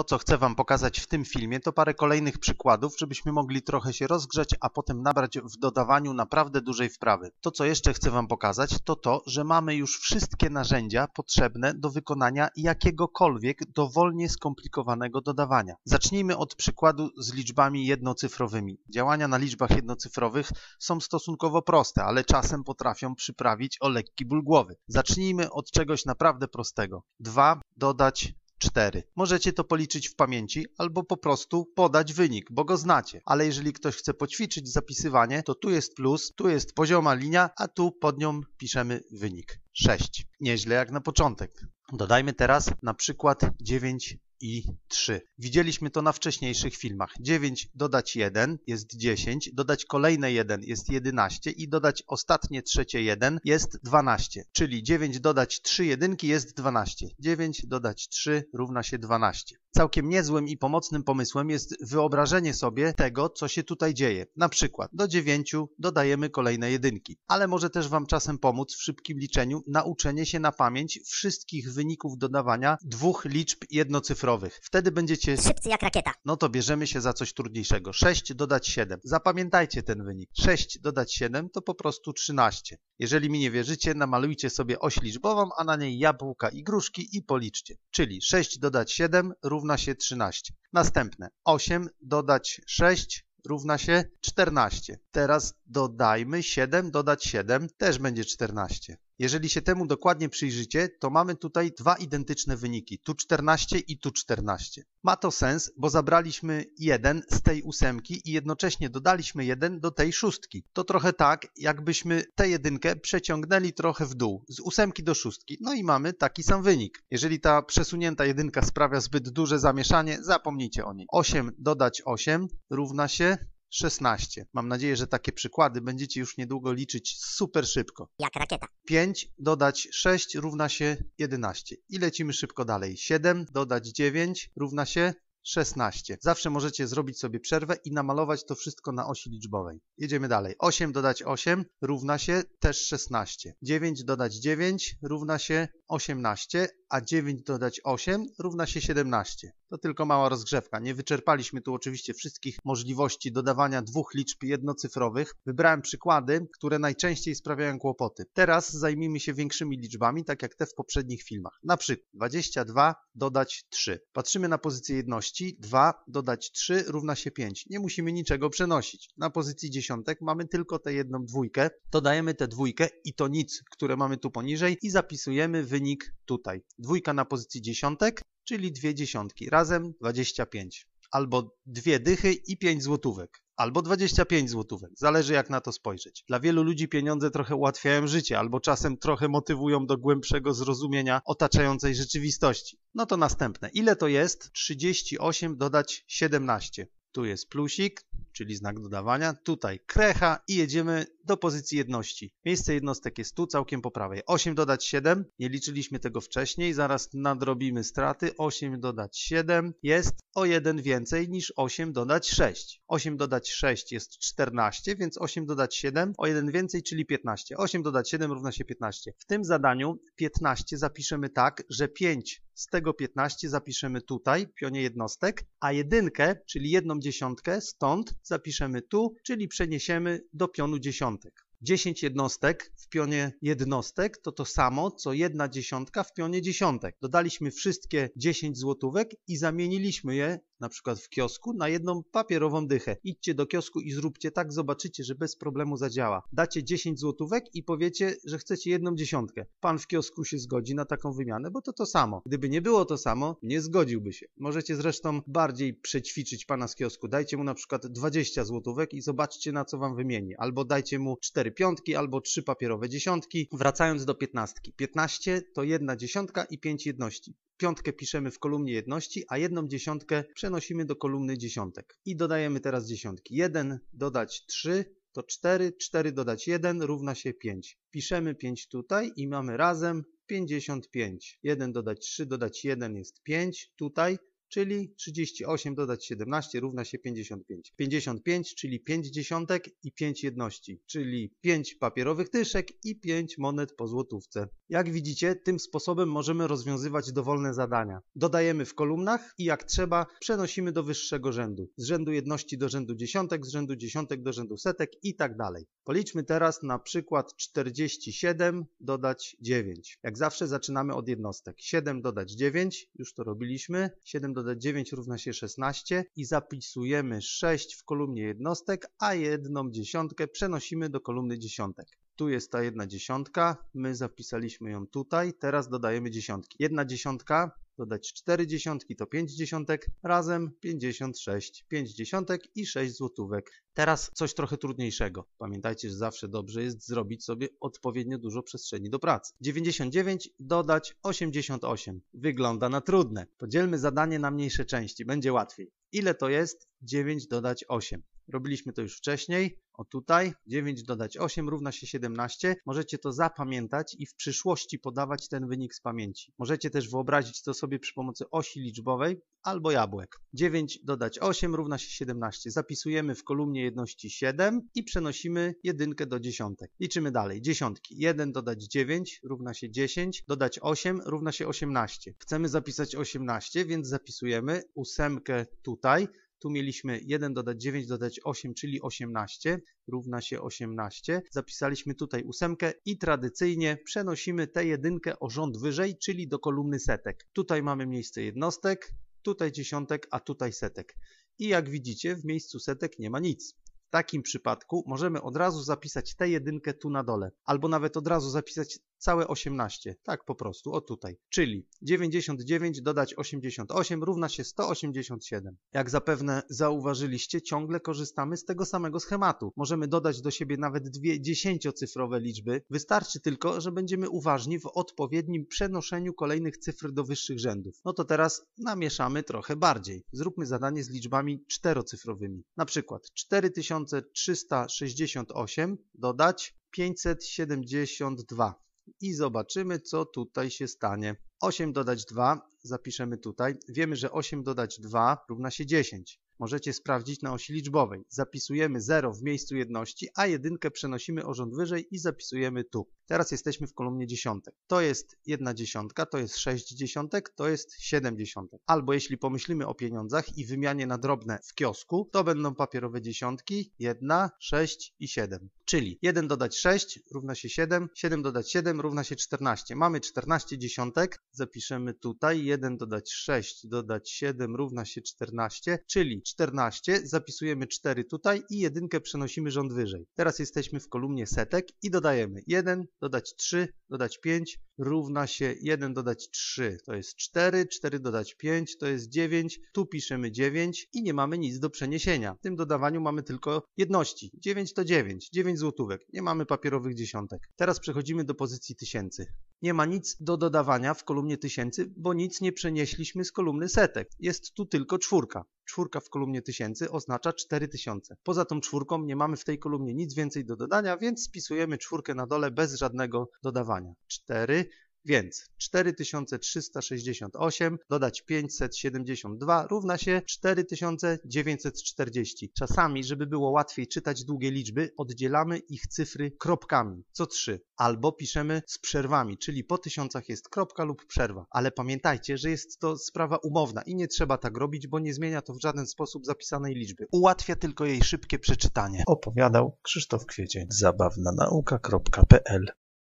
to, co chcę Wam pokazać w tym filmie, to parę kolejnych przykładów, żebyśmy mogli trochę się rozgrzeć, a potem nabrać w dodawaniu naprawdę dużej wprawy. To, co jeszcze chcę Wam pokazać, to to, że mamy już wszystkie narzędzia potrzebne do wykonania jakiegokolwiek dowolnie skomplikowanego dodawania. Zacznijmy od przykładu z liczbami jednocyfrowymi. Działania na liczbach jednocyfrowych są stosunkowo proste, ale czasem potrafią przyprawić o lekki ból głowy. Zacznijmy od czegoś naprawdę prostego. 2 dodać 4. Możecie to policzyć w pamięci albo po prostu podać wynik, bo go znacie. Ale jeżeli ktoś chce poćwiczyć zapisywanie, to tu jest plus, tu jest pozioma linia, a tu pod nią piszemy wynik 6. Nieźle jak na początek. Dodajmy teraz na przykład 9 i 3. Widzieliśmy to na wcześniejszych filmach. 9 dodać 1 jest 10, dodać kolejne 1 jest 11 i dodać ostatnie trzecie 1 jest 12. Czyli 9 dodać 3 jedynki jest 12. 9 dodać 3 równa się 12. Całkiem niezłym i pomocnym pomysłem jest wyobrażenie sobie tego, co się tutaj dzieje. Na przykład do dziewięciu dodajemy kolejne jedynki, ale może też Wam czasem pomóc w szybkim liczeniu nauczenie się na pamięć wszystkich wyników dodawania dwóch liczb jednocyfrowych. Wtedy będziecie szybcy jak rakieta. No to bierzemy się za coś trudniejszego. 6 dodać 7. Zapamiętajcie ten wynik. 6 dodać 7 to po prostu 13. Jeżeli mi nie wierzycie, namalujcie sobie oś liczbową, a na niej jabłka i gruszki i policzcie. Czyli 6 dodać 7 równa równa się 13. Następne 8 dodać 6 równa się 14. Teraz dodajmy 7 dodać 7 też będzie 14. Jeżeli się temu dokładnie przyjrzycie, to mamy tutaj dwa identyczne wyniki, tu 14 i tu 14. Ma to sens, bo zabraliśmy jeden z tej ósemki i jednocześnie dodaliśmy jeden do tej szóstki. To trochę tak, jakbyśmy tę jedynkę przeciągnęli trochę w dół, z ósemki do szóstki, no i mamy taki sam wynik. Jeżeli ta przesunięta jedynka sprawia zbyt duże zamieszanie, zapomnijcie o niej. 8 dodać 8 równa się 16. Mam nadzieję, że takie przykłady będziecie już niedługo liczyć super szybko. Jak rakieta. 5 dodać 6 równa się 11. I lecimy szybko dalej. 7 dodać 9 równa się 16. Zawsze możecie zrobić sobie przerwę i namalować to wszystko na osi liczbowej. Jedziemy dalej. 8 dodać 8 równa się też 16. 9 dodać 9 równa się 18, a 9 dodać 8 równa się 17. To tylko mała rozgrzewka. Nie wyczerpaliśmy tu oczywiście wszystkich możliwości dodawania dwóch liczb jednocyfrowych. Wybrałem przykłady, które najczęściej sprawiają kłopoty. Teraz zajmijmy się większymi liczbami, tak jak te w poprzednich filmach. Na przykład 22 dodać 3. Patrzymy na pozycję jedności. 2 dodać 3 równa się 5. Nie musimy niczego przenosić. Na pozycji dziesiątek mamy tylko tę jedną dwójkę. Dodajemy tę dwójkę i to nic, które mamy tu poniżej i zapisujemy wynik tutaj dwójka na pozycji dziesiątek, czyli dwie dziesiątki, razem 25. Albo dwie dychy i 5 złotówek. Albo 25 złotówek, zależy jak na to spojrzeć. Dla wielu ludzi pieniądze trochę ułatwiają życie, albo czasem trochę motywują do głębszego zrozumienia otaczającej rzeczywistości. No to następne. Ile to jest? 38 dodać 17. Tu jest plusik, czyli znak dodawania, tutaj krecha i jedziemy do pozycji jedności. Miejsce jednostek jest tu, całkiem po prawej. 8 dodać 7, nie liczyliśmy tego wcześniej, zaraz nadrobimy straty. 8 dodać 7 jest o 1 więcej niż 8 dodać 6. 8 dodać 6 jest 14, więc 8 dodać 7 o 1 więcej, czyli 15. 8 dodać 7 równa się 15. W tym zadaniu 15 zapiszemy tak, że 5 z tego 15 zapiszemy tutaj, w pionie jednostek, a jedynkę, czyli jedną dziesiątkę, stąd zapiszemy tu, czyli przeniesiemy do pionu dziesiątki dziesiątek. 10 jednostek w pionie jednostek to to samo, co jedna dziesiątka w pionie dziesiątek. Dodaliśmy wszystkie 10 złotówek i zamieniliśmy je na przykład w kiosku, na jedną papierową dychę. Idźcie do kiosku i zróbcie tak, zobaczycie, że bez problemu zadziała. Dacie 10 złotówek i powiecie, że chcecie jedną dziesiątkę. Pan w kiosku się zgodzi na taką wymianę, bo to to samo. Gdyby nie było to samo, nie zgodziłby się. Możecie zresztą bardziej przećwiczyć pana z kiosku. Dajcie mu na przykład 20 złotówek i zobaczcie na co wam wymieni. Albo dajcie mu 4 piątki, albo 3 papierowe dziesiątki. Wracając do piętnastki. 15 to jedna dziesiątka i 5 jedności. Piątkę piszemy w kolumnie jedności, a jedną dziesiątkę przenosimy przenosimy do kolumny dziesiątek. I dodajemy teraz dziesiątki. 1 dodać 3 to 4, 4 dodać 1 równa się 5. Piszemy 5 tutaj i mamy razem 55. 1 dodać 3 dodać 1 jest 5 tutaj, czyli 38 dodać 17 równa się 55. 55, czyli 5 dziesiątek i 5 jedności, czyli 5 papierowych tyszek i 5 monet po złotówce. Jak widzicie, tym sposobem możemy rozwiązywać dowolne zadania. Dodajemy w kolumnach i jak trzeba przenosimy do wyższego rzędu. Z rzędu jedności do rzędu dziesiątek, z rzędu dziesiątek do rzędu setek i tak dalej. Policzmy teraz na przykład 47 dodać 9. Jak zawsze zaczynamy od jednostek. 7 dodać 9, już to robiliśmy. 7 dodać 9 równa się 16 i zapisujemy 6 w kolumnie jednostek, a jedną dziesiątkę przenosimy do kolumny dziesiątek. Tu jest ta jedna dziesiątka, my zapisaliśmy ją tutaj, teraz dodajemy dziesiątki. Jedna dziesiątka dodać 4 dziesiątki to 5 dziesiątek, razem 56, 5 dziesiątek i 6 złotówek. Teraz coś trochę trudniejszego. Pamiętajcie, że zawsze dobrze jest zrobić sobie odpowiednio dużo przestrzeni do pracy. 99 dodać 88. Wygląda na trudne. Podzielmy zadanie na mniejsze części, będzie łatwiej. Ile to jest? 9 dodać 8. Robiliśmy to już wcześniej. O tutaj 9 dodać 8 równa się 17. Możecie to zapamiętać i w przyszłości podawać ten wynik z pamięci. Możecie też wyobrazić to sobie przy pomocy osi liczbowej albo jabłek. 9 dodać 8 równa się 17. Zapisujemy w kolumnie jedności 7 i przenosimy jedynkę do dziesiątek. Liczymy dalej. Dziesiątki. 1 dodać 9 równa się 10. Dodać 8 równa się 18. Chcemy zapisać 18, więc zapisujemy ósemkę tutaj. Tu mieliśmy 1 dodać 9 dodać 8, czyli 18 równa się 18. Zapisaliśmy tutaj ósemkę i tradycyjnie przenosimy tę jedynkę o rząd wyżej, czyli do kolumny setek. Tutaj mamy miejsce jednostek, tutaj dziesiątek, a tutaj setek. I jak widzicie w miejscu setek nie ma nic. W takim przypadku możemy od razu zapisać tę jedynkę tu na dole, albo nawet od razu zapisać całe 18. Tak po prostu, o tutaj. Czyli 99 dodać 88 równa się 187. Jak zapewne zauważyliście, ciągle korzystamy z tego samego schematu. Możemy dodać do siebie nawet dwie dziesięciocyfrowe liczby. Wystarczy tylko, że będziemy uważni w odpowiednim przenoszeniu kolejnych cyfr do wyższych rzędów. No to teraz namieszamy trochę bardziej. Zróbmy zadanie z liczbami czterocyfrowymi. Na przykład 4368 dodać 572 i zobaczymy, co tutaj się stanie. 8 dodać 2 zapiszemy tutaj. Wiemy, że 8 dodać 2 równa się 10. Możecie sprawdzić na osi liczbowej. Zapisujemy 0 w miejscu jedności, a jedynkę przenosimy o rząd wyżej i zapisujemy tu. Teraz jesteśmy w kolumnie dziesiątek. To jest 1 dziesiątka, to jest 6 dziesiątek, to jest 7 dziesiątek. Albo jeśli pomyślimy o pieniądzach i wymianie na drobne w kiosku, to będą papierowe dziesiątki 1, 6 i 7. Czyli 1 dodać 6 równa się 7, 7 dodać 7 równa się 14. Mamy 14 dziesiątek, zapiszemy tutaj 1 dodać 6 dodać 7 równa się 14, czyli 14 zapisujemy 4 tutaj i jedynkę przenosimy rząd wyżej. Teraz jesteśmy w kolumnie setek i dodajemy 1 dodać 3 dodać 5 równa się 1 dodać 3, to jest 4, 4 dodać 5, to jest 9, tu piszemy 9 i nie mamy nic do przeniesienia. W tym dodawaniu mamy tylko jedności. 9 to 9, 9 złotówek, nie mamy papierowych dziesiątek. Teraz przechodzimy do pozycji tysięcy. Nie ma nic do dodawania w kolumnie tysięcy, bo nic nie przenieśliśmy z kolumny setek. Jest tu tylko czwórka czwórka w kolumnie tysięcy oznacza 4000. Poza tą czwórką nie mamy w tej kolumnie nic więcej do dodania, więc spisujemy czwórkę na dole bez żadnego dodawania. 4 więc 4368 dodać 572 równa się 4940. Czasami, żeby było łatwiej czytać długie liczby, oddzielamy ich cyfry kropkami, co trzy, albo piszemy z przerwami, czyli po tysiącach jest kropka lub przerwa. Ale pamiętajcie, że jest to sprawa umowna i nie trzeba tak robić, bo nie zmienia to w żaden sposób zapisanej liczby. Ułatwia tylko jej szybkie przeczytanie. Opowiadał Krzysztof Kwiecień. Zabawna nauka.pl